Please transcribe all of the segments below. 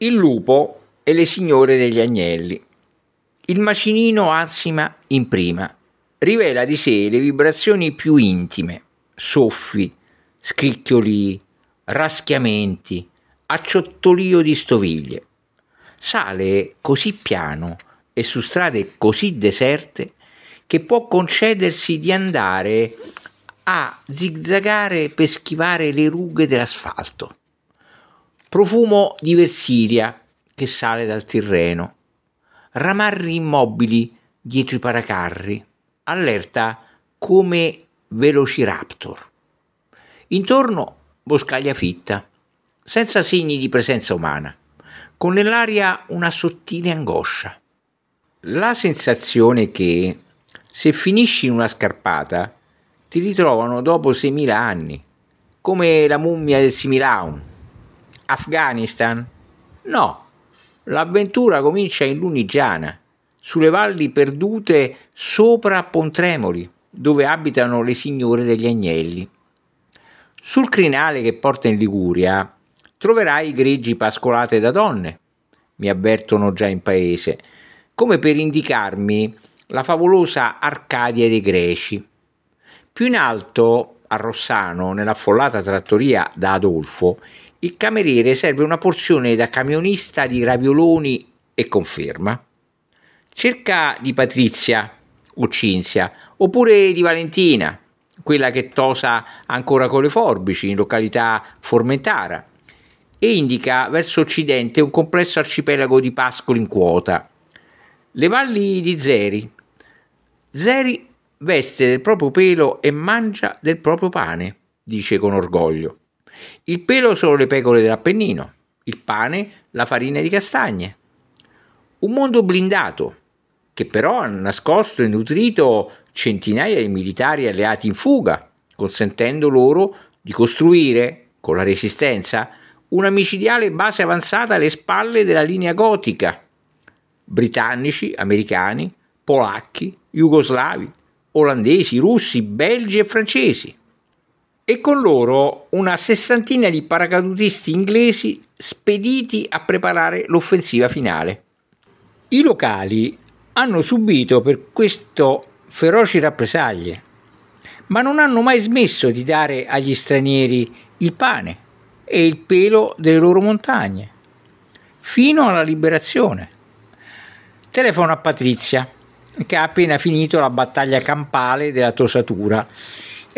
il lupo e le signore degli agnelli. Il macinino azzima in prima, rivela di sé le vibrazioni più intime, soffi, scricchioli, raschiamenti, acciottolio di stoviglie. Sale così piano e su strade così deserte che può concedersi di andare a zigzagare per schivare le rughe dell'asfalto profumo di Versilia che sale dal Tirreno, ramarri immobili dietro i paracarri, allerta come velociraptor. Intorno boscaglia fitta, senza segni di presenza umana, con nell'aria una sottile angoscia. La sensazione che se finisci in una scarpata ti ritrovano dopo 6.000 anni, come la mummia del Similaun. Afghanistan? No, l'avventura comincia in Lunigiana, sulle valli perdute sopra Pontremoli, dove abitano le signore degli agnelli. Sul crinale che porta in Liguria troverai greggi pascolate da donne, mi avvertono già in paese, come per indicarmi la favolosa Arcadia dei Greci. Più in alto, a Rossano, nell'affollata trattoria da Adolfo, il cameriere serve una porzione da camionista di ravioloni e conferma. Cerca di Patrizia o Cinzia, oppure di Valentina, quella che tosa ancora con le forbici in località Formentara, e indica verso occidente un complesso arcipelago di pascoli in quota. Le valli di Zeri. Zeri veste del proprio pelo e mangia del proprio pane, dice con orgoglio. Il pelo sono le pecore dell'Appennino, il pane la farina di castagne. Un mondo blindato, che però ha nascosto e nutrito centinaia di militari alleati in fuga, consentendo loro di costruire, con la resistenza, una micidiale base avanzata alle spalle della linea gotica. Britannici, americani, polacchi, jugoslavi, olandesi, russi, belgi e francesi e con loro una sessantina di paracadutisti inglesi spediti a preparare l'offensiva finale. I locali hanno subito per questo feroci rappresaglie, ma non hanno mai smesso di dare agli stranieri il pane e il pelo delle loro montagne, fino alla liberazione. Telefono a Patrizia, che ha appena finito la battaglia campale della tosatura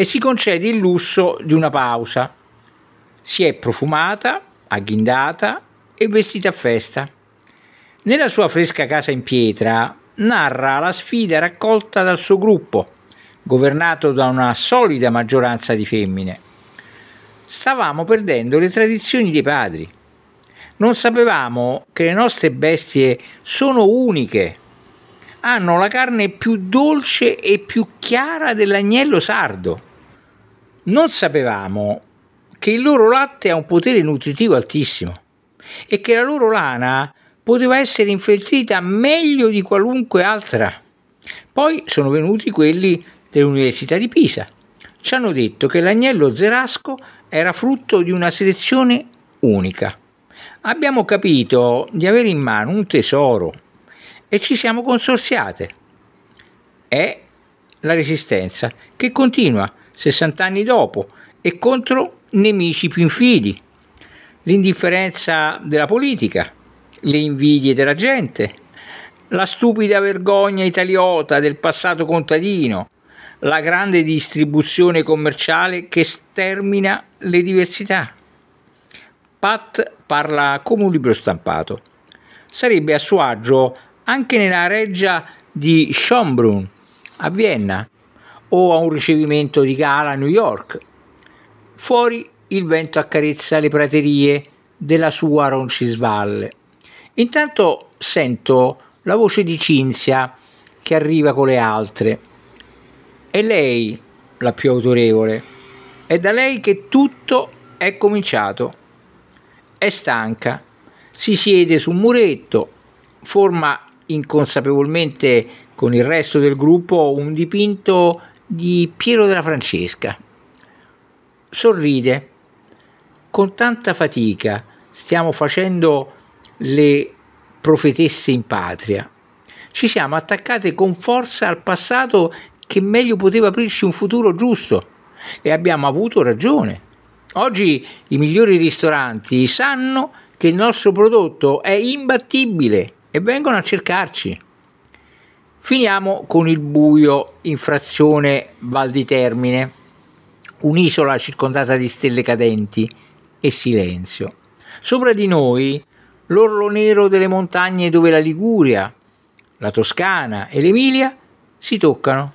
e si concede il lusso di una pausa. Si è profumata, agghindata e vestita a festa. Nella sua fresca casa in pietra narra la sfida raccolta dal suo gruppo, governato da una solida maggioranza di femmine. Stavamo perdendo le tradizioni dei padri. Non sapevamo che le nostre bestie sono uniche. Hanno la carne più dolce e più chiara dell'agnello sardo non sapevamo che il loro latte ha un potere nutritivo altissimo e che la loro lana poteva essere infertita meglio di qualunque altra. Poi sono venuti quelli dell'Università di Pisa. Ci hanno detto che l'agnello zerasco era frutto di una selezione unica. Abbiamo capito di avere in mano un tesoro e ci siamo consorziate. È la resistenza che continua 60 anni dopo, e contro nemici più infidi, l'indifferenza della politica, le invidie della gente, la stupida vergogna italiota del passato contadino, la grande distribuzione commerciale che stermina le diversità. Pat parla come un libro stampato. Sarebbe a suo agio anche nella reggia di Schönbrunn a Vienna, o a un ricevimento di gala a New York. Fuori il vento accarezza le praterie della sua Roncisvalle. Intanto sento la voce di Cinzia che arriva con le altre. È lei la più autorevole. È da lei che tutto è cominciato. È stanca, si siede su un muretto, forma inconsapevolmente con il resto del gruppo un dipinto di Piero della Francesca. Sorride. Con tanta fatica stiamo facendo le profetesse in patria. Ci siamo attaccate con forza al passato che meglio poteva aprirci un futuro giusto e abbiamo avuto ragione. Oggi i migliori ristoranti sanno che il nostro prodotto è imbattibile e vengono a cercarci. Finiamo con il buio in frazione Val di Termine, un'isola circondata di stelle cadenti e silenzio. Sopra di noi l'orlo nero delle montagne dove la Liguria, la Toscana e l'Emilia si toccano.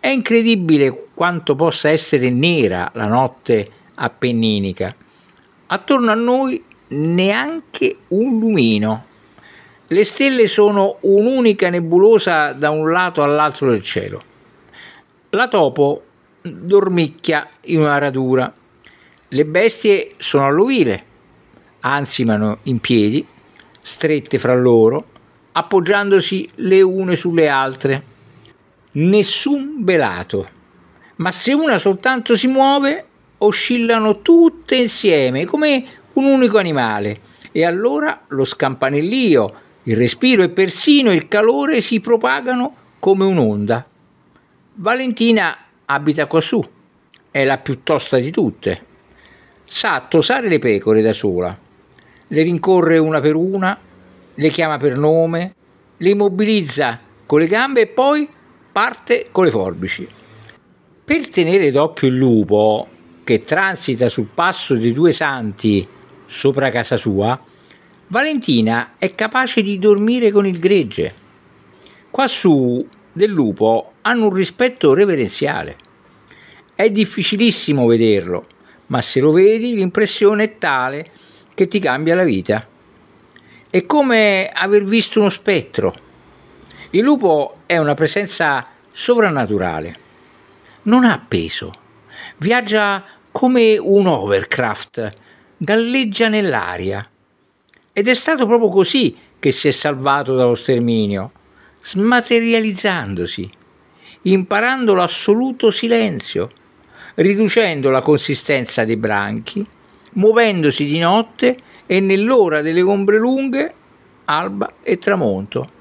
È incredibile quanto possa essere nera la notte appenninica. Attorno a noi neanche un lumino. Le stelle sono un'unica nebulosa da un lato all'altro del cielo. La topo dormicchia in una radura. Le bestie sono all'ovile, ansimano in piedi, strette fra loro, appoggiandosi le une sulle altre. Nessun belato, ma se una soltanto si muove, oscillano tutte insieme come un unico animale. E allora lo scampanellio il respiro e persino il calore si propagano come un'onda. Valentina abita quassù, è la più tosta di tutte. Sa tosare le pecore da sola, le rincorre una per una, le chiama per nome, le immobilizza con le gambe e poi parte con le forbici. Per tenere d'occhio il lupo che transita sul passo dei due santi sopra casa sua, Valentina è capace di dormire con il gregge. Quassù del lupo hanno un rispetto reverenziale. È difficilissimo vederlo, ma se lo vedi l'impressione è tale che ti cambia la vita. È come aver visto uno spettro. Il lupo è una presenza sovrannaturale. Non ha peso. Viaggia come un overcraft, galleggia nell'aria ed è stato proprio così che si è salvato dallo sterminio, smaterializzandosi, imparando l'assoluto silenzio, riducendo la consistenza dei branchi, muovendosi di notte e nell'ora delle ombre lunghe, alba e tramonto.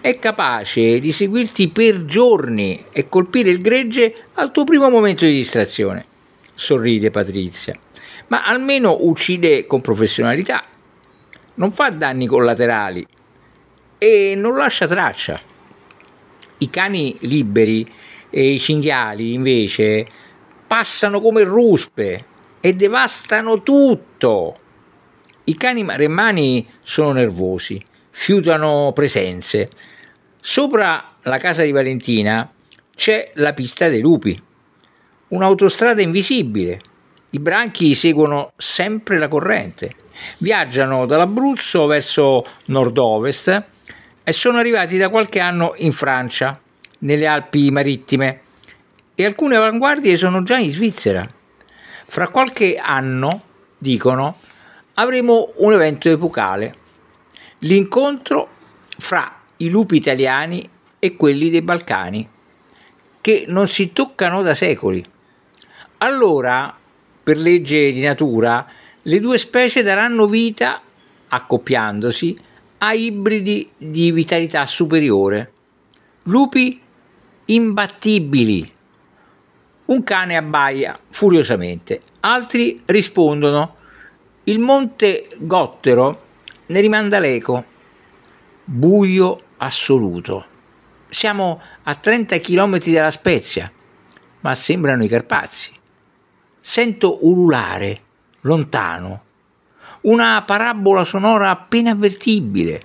È capace di seguirti per giorni e colpire il gregge al tuo primo momento di distrazione, sorride Patrizia, ma almeno uccide con professionalità non fa danni collaterali e non lascia traccia. I cani liberi e i cinghiali invece passano come ruspe e devastano tutto. I cani maremmani sono nervosi, fiutano presenze. Sopra la casa di Valentina c'è la pista dei lupi, un'autostrada invisibile. I branchi seguono sempre la corrente Viaggiano dall'Abruzzo verso nord-ovest e sono arrivati da qualche anno in Francia, nelle Alpi marittime, e alcune avanguardie sono già in Svizzera. Fra qualche anno, dicono, avremo un evento epocale, l'incontro fra i lupi italiani e quelli dei Balcani, che non si toccano da secoli. Allora, per legge di natura, le due specie daranno vita, accoppiandosi, a ibridi di vitalità superiore. Lupi imbattibili. Un cane abbaia furiosamente, altri rispondono. Il monte Gottero ne rimanda l'eco. Buio assoluto. Siamo a 30 km dalla Spezia, ma sembrano i Carpazi. Sento ululare lontano, una parabola sonora appena avvertibile,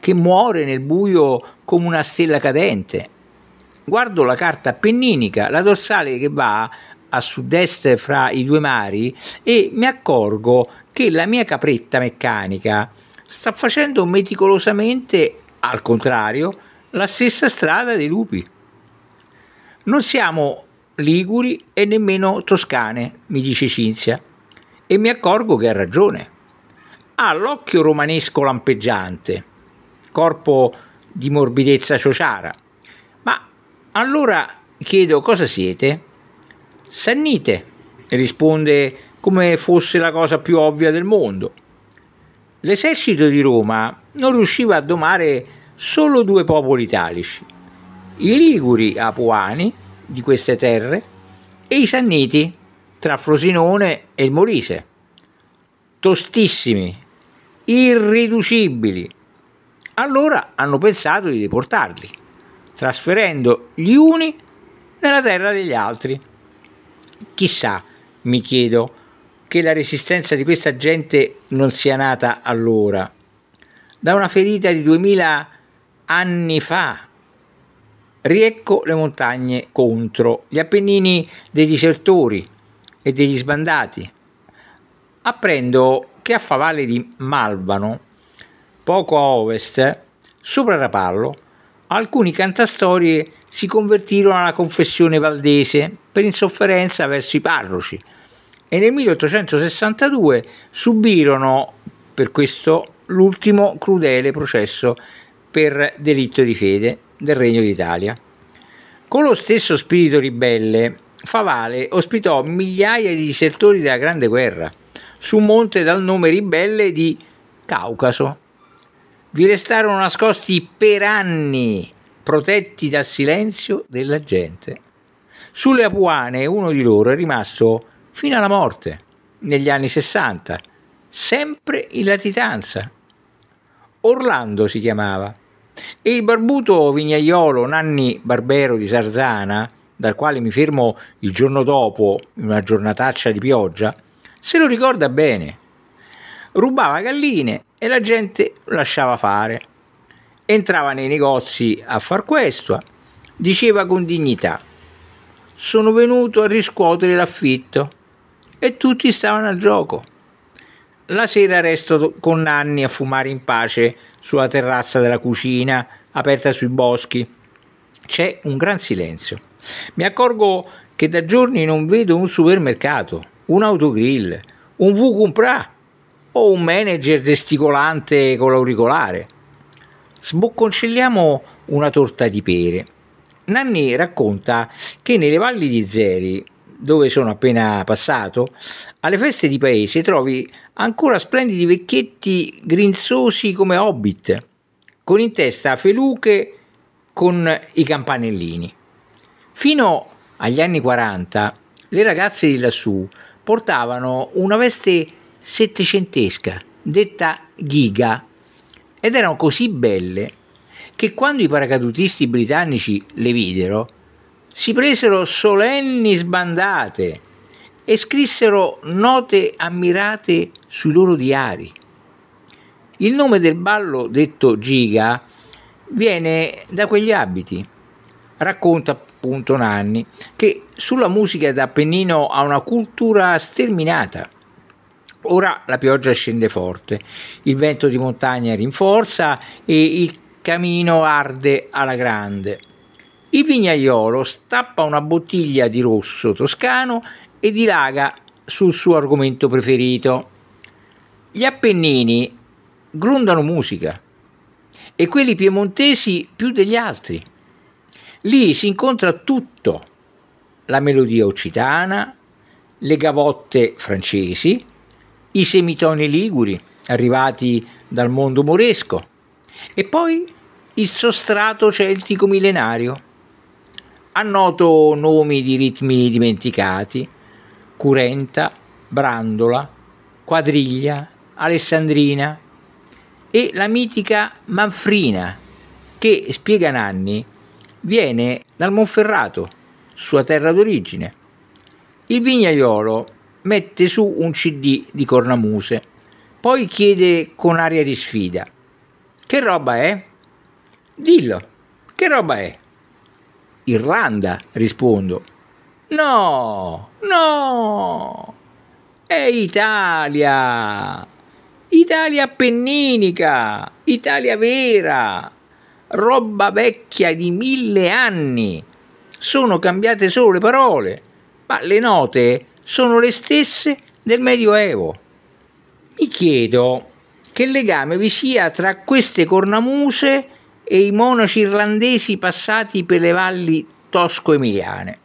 che muore nel buio come una stella cadente. Guardo la carta appenninica, la dorsale che va a sud-est fra i due mari e mi accorgo che la mia capretta meccanica sta facendo meticolosamente, al contrario, la stessa strada dei lupi. Non siamo liguri e nemmeno toscane, mi dice Cinzia e mi accorgo che ha ragione. Ha l'occhio romanesco lampeggiante, corpo di morbidezza sociara. Ma allora chiedo cosa siete? Sannite, risponde come fosse la cosa più ovvia del mondo. L'esercito di Roma non riusciva a domare solo due popoli italici, i Liguri Apuani di queste terre e i Sanniti tra Frosinone e il Molise. Tostissimi, irriducibili. Allora hanno pensato di deportarli, trasferendo gli uni nella terra degli altri. Chissà, mi chiedo, che la resistenza di questa gente non sia nata allora, da una ferita di duemila anni fa. Riecco le montagne contro, gli appennini dei disertori, e degli sbandati. Apprendo che a favale di Malvano, poco a ovest, sopra Rapallo, alcuni cantastorie si convertirono alla confessione valdese per insofferenza verso i parroci e nel 1862 subirono per questo l'ultimo crudele processo per delitto di fede del Regno d'Italia. Con lo stesso spirito ribelle Favale ospitò migliaia di disertori della Grande Guerra su un monte dal nome ribelle di Caucaso. Vi restarono nascosti per anni, protetti dal silenzio della gente. Sulle Apuane uno di loro è rimasto fino alla morte, negli anni Sessanta, sempre in latitanza. Orlando si chiamava e il barbuto vignaiolo Nanni Barbero di Sarzana dal quale mi fermo il giorno dopo in una giornataccia di pioggia, se lo ricorda bene. Rubava galline e la gente lo lasciava fare. Entrava nei negozi a far questo, diceva con dignità: Sono venuto a riscuotere l'affitto. E tutti stavano al gioco. La sera resto con Nanni a fumare in pace sulla terrazza della cucina aperta sui boschi. C'è un gran silenzio. Mi accorgo che da giorni non vedo un supermercato, un autogrill, un vucumprà o un manager gesticolante con l'auricolare. Sbocconcelliamo una torta di pere. Nanni racconta che nelle valli di Zeri, dove sono appena passato, alle feste di paese trovi ancora splendidi vecchietti grinzosi come hobbit, con in testa feluche con i campanellini. Fino agli anni 40 le ragazze di lassù portavano una veste settecentesca, detta giga, ed erano così belle che quando i paracadutisti britannici le videro, si presero solenni sbandate e scrissero note ammirate sui loro diari. Il nome del ballo detto Giga viene da quegli abiti. Racconta appunto Nanni, che sulla musica d'Appennino ha una cultura sterminata. Ora la pioggia scende forte, il vento di montagna rinforza e il camino arde alla grande. Il vignaiolo stappa una bottiglia di rosso toscano e dilaga sul suo argomento preferito. Gli Appennini grondano musica e quelli piemontesi più degli altri. Lì si incontra tutto, la melodia occitana, le gavotte francesi, i semitoni liguri arrivati dal mondo moresco e poi il sostrato celtico millenario. Annoto nomi di ritmi dimenticati, Curenta, Brandola, Quadriglia, Alessandrina e la mitica Manfrina che, spiega Nanni, viene dal Monferrato, sua terra d'origine. Il vignaiolo mette su un CD di cornamuse, poi chiede con aria di sfida: Che roba è? Dillo, che roba è? Irlanda, rispondo. No, no, è Italia, Italia appenninica, Italia vera roba vecchia di mille anni. Sono cambiate solo le parole, ma le note sono le stesse del Medioevo. Mi chiedo che legame vi sia tra queste cornamuse e i monaci irlandesi passati per le valli tosco-emiliane.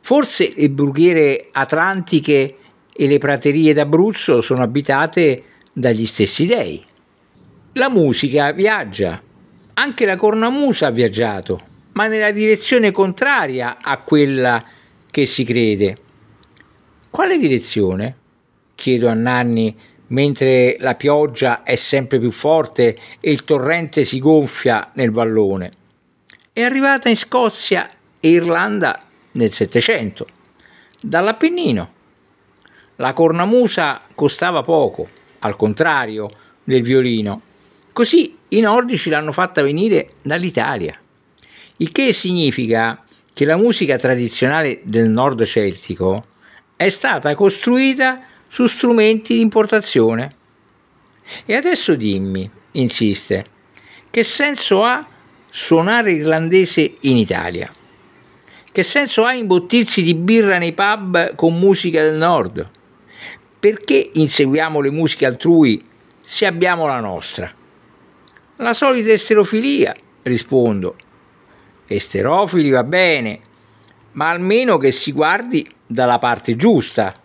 Forse le brughiere atlantiche e le praterie d'Abruzzo sono abitate dagli stessi dei. La musica viaggia, anche la cornamusa ha viaggiato, ma nella direzione contraria a quella che si crede. Quale direzione? chiedo a Nanni mentre la pioggia è sempre più forte e il torrente si gonfia nel vallone. È arrivata in Scozia e Irlanda nel Settecento, dall'Appennino. La cornamusa costava poco, al contrario del violino, Così i nordici l'hanno fatta venire dall'Italia, il che significa che la musica tradizionale del nord celtico è stata costruita su strumenti di importazione. E adesso dimmi, insiste, che senso ha suonare irlandese in Italia? Che senso ha imbottirsi di birra nei pub con musica del nord? Perché inseguiamo le musiche altrui se abbiamo la nostra? La solita esterofilia, rispondo. Esterofili va bene, ma almeno che si guardi dalla parte giusta.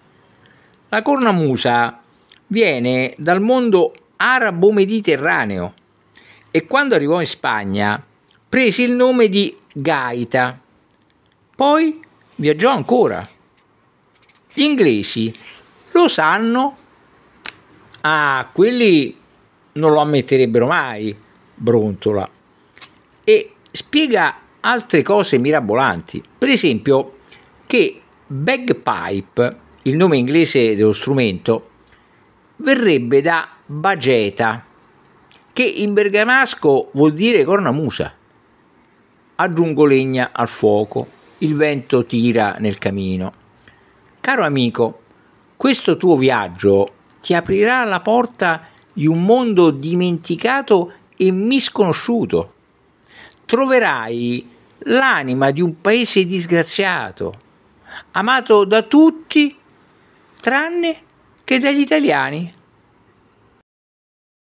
La cornamusa viene dal mondo arabo-mediterraneo e quando arrivò in Spagna prese il nome di Gaita. Poi viaggiò ancora. Gli inglesi lo sanno? Ah, quelli non lo ammetterebbero mai. Brontola e spiega altre cose mirabolanti, per esempio che bagpipe, il nome inglese dello strumento, verrebbe da bageta, che in bergamasco vuol dire cornamusa. Aggiungo legna al fuoco, il vento tira nel camino. Caro amico, questo tuo viaggio ti aprirà la porta di un mondo dimenticato e misconosciuto. Troverai l'anima di un paese disgraziato, amato da tutti tranne che dagli italiani.